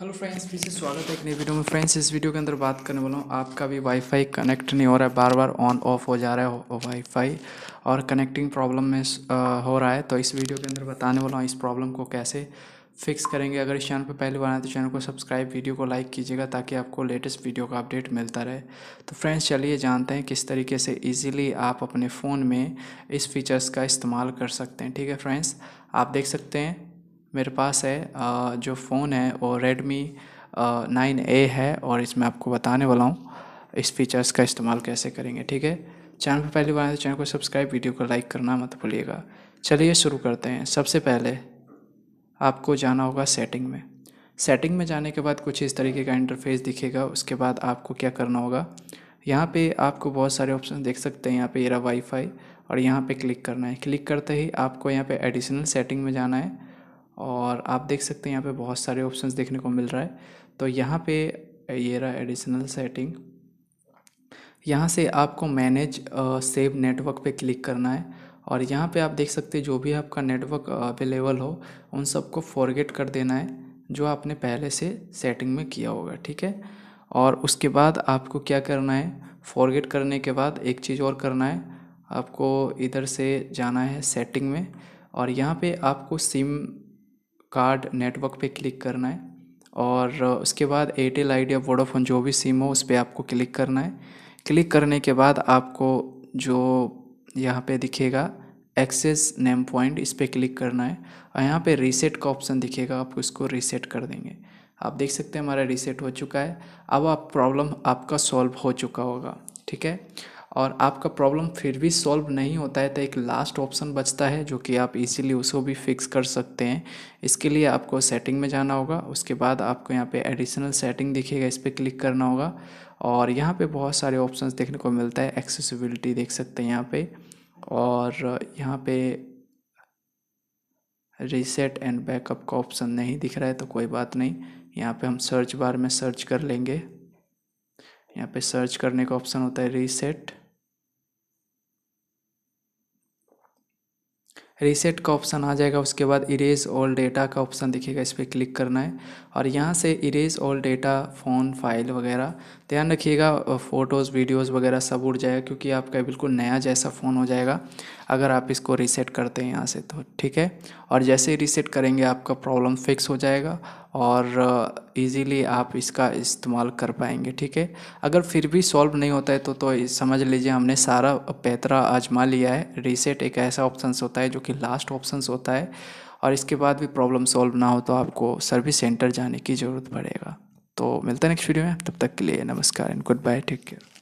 hello friends फिर से स्वागत है एक नई वीडियो में फ्रेंड्स इस वीडियो के अंदर बात करने वाला हूँ आपका भी वाईफाई कनेक्ट नहीं हो रहा है बार बार ऑन ऑफ हो जा रहा है वाईफाई और कनेक्टिंग प्रॉब्लम में हो रहा है तो इस वीडियो के अंदर बताने वाला हूँ इस प्रॉब्लम को कैसे फिक्स करेंगे अगर इस चैनल पर पहली बार आए तो चैनल को सब्सक्राइब वीडियो को लाइक कीजिएगा ताकि आपको लेटेस्ट वीडियो का अपडेट मिलता रहे तो फ्रेंड्स चलिए जानते हैं किस तरीके से इजीली आप अपने फ़ोन में इस फीचर्स का इस्तेमाल कर सकते हैं ठीक है फ्रेंड्स आप देख सकते हैं मेरे पास है जो फ़ोन है वो रेडमी नाइन ए है और इसमें आपको बताने वाला हूँ इस फीचर्स का इस्तेमाल कैसे करेंगे ठीक है चैनल पर पहली बार आए तो चैनल को सब्सक्राइब वीडियो को लाइक करना मत भूलिएगा चलिए शुरू करते हैं सबसे पहले आपको जाना होगा सेटिंग में सेटिंग में जाने के बाद कुछ इस तरीके का इंटरफेस दिखेगा उसके बाद आपको क्या करना होगा यहाँ पे आपको बहुत सारे ऑप्शन देख सकते हैं यहाँ पे एरा वाईफाई और यहाँ पे क्लिक करना है क्लिक करते ही आपको यहाँ पे एडिशनल सेटिंग में जाना है और आप देख सकते हैं यहाँ पे बहुत सारे ऑप्शंस देखने को मिल रहा है तो यहाँ पे ये रहा एडिशनल सेटिंग यहाँ से आपको मैनेज सेव नेटवर्क पे क्लिक करना है और यहाँ पे आप देख सकते हैं जो भी आपका नेटवर्क अवेलेबल हो उन सबको फॉरगेट कर देना है जो आपने पहले से सेटिंग में किया होगा ठीक है और उसके बाद आपको क्या करना है फॉरगेट करने के बाद एक चीज़ और करना है आपको इधर से जाना है सेटिंग में और यहाँ पे आपको सिम कार्ड नेटवर्क पे क्लिक करना है और उसके बाद एयरटेल आइडिया वोडाफोन जो भी सिम हो उस पर आपको क्लिक करना है क्लिक करने के बाद आपको जो यहाँ पे दिखेगा एक्सेस नेम पॉइंट इस पर क्लिक करना है और यहाँ पे रीसेट का ऑप्शन दिखेगा आप उसको रीसेट कर देंगे आप देख सकते हैं हमारा रीसेट हो चुका है अब आप प्रॉब्लम आपका सॉल्व हो चुका होगा ठीक है और आपका प्रॉब्लम फिर भी सॉल्व नहीं होता है तो एक लास्ट ऑप्शन बचता है जो कि आप इजीली उसको भी फिक्स कर सकते हैं इसके लिए आपको सेटिंग में जाना होगा उसके बाद आपको यहाँ पे एडिशनल सेटिंग दिखेगा इस पर क्लिक करना होगा और यहाँ पे बहुत सारे ऑप्शंस देखने को मिलता है एक्सेसिबिलिटी देख सकते हैं यहाँ पे और यहाँ पे रीसेट एंड बैकअप का ऑप्शन नहीं दिख रहा है तो कोई बात नहीं यहाँ पे हम सर्च बार में सर्च कर लेंगे यहाँ पे सर्च करने का ऑप्शन होता है रीसेट रीसेट का ऑप्शन आ जाएगा उसके बाद इरेज ऑल डेटा का ऑप्शन दिखेगा इस पर क्लिक करना है और यहाँ से erase all data phone file वगैरह ध्यान रखिएगा फ़ोटोज़ वीडियोज़ वगैरह सब उड़ जाएगा क्योंकि आपका बिल्कुल नया जैसा फ़ोन हो जाएगा अगर आप इसको रीसेट करते हैं यहाँ से तो ठीक है और जैसे ही रीसेट करेंगे आपका प्रॉब्लम फिक्स हो जाएगा और इजीली uh, आप इसका इस्तेमाल कर पाएंगे ठीक है अगर फिर भी सॉल्व नहीं होता है तो तो समझ लीजिए हमने सारा पैतरा आजमा लिया है रीसेट एक ऐसा ऑप्शंस होता है जो कि लास्ट ऑप्शंस होता है और इसके बाद भी प्रॉब्लम सॉल्व ना हो तो आपको सर्विस सेंटर जाने की ज़रूरत पड़ेगा तो मिलता है नेक्स्ट वीडियो में तब तक के लिए नमस्कार and good bye take care